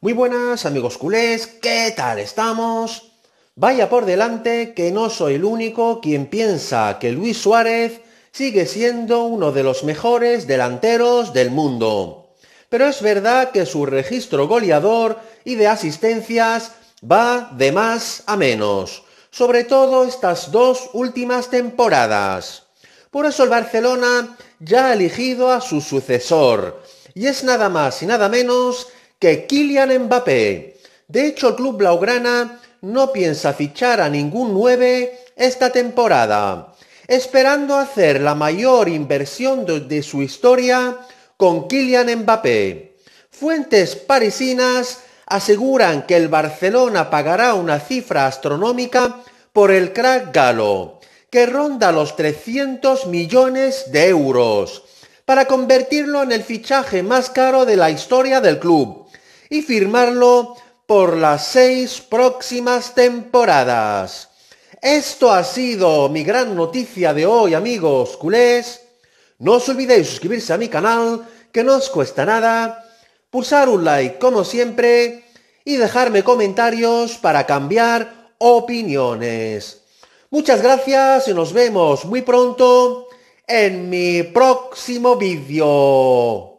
Muy buenas amigos culés, ¿qué tal estamos? Vaya por delante que no soy el único quien piensa que Luis Suárez sigue siendo uno de los mejores delanteros del mundo. Pero es verdad que su registro goleador y de asistencias va de más a menos, sobre todo estas dos últimas temporadas. Por eso el Barcelona ya ha elegido a su sucesor, y es nada más y nada menos que Kylian Mbappé. De hecho, el club blaugrana no piensa fichar a ningún 9 esta temporada, esperando hacer la mayor inversión de, de su historia con Kylian Mbappé. Fuentes parisinas aseguran que el Barcelona pagará una cifra astronómica por el crack galo, que ronda los 300 millones de euros, para convertirlo en el fichaje más caro de la historia del club y firmarlo por las seis próximas temporadas. Esto ha sido mi gran noticia de hoy, amigos culés. No os olvidéis suscribirse a mi canal, que no os cuesta nada, pulsar un like como siempre y dejarme comentarios para cambiar opiniones. Muchas gracias y nos vemos muy pronto en mi próximo vídeo.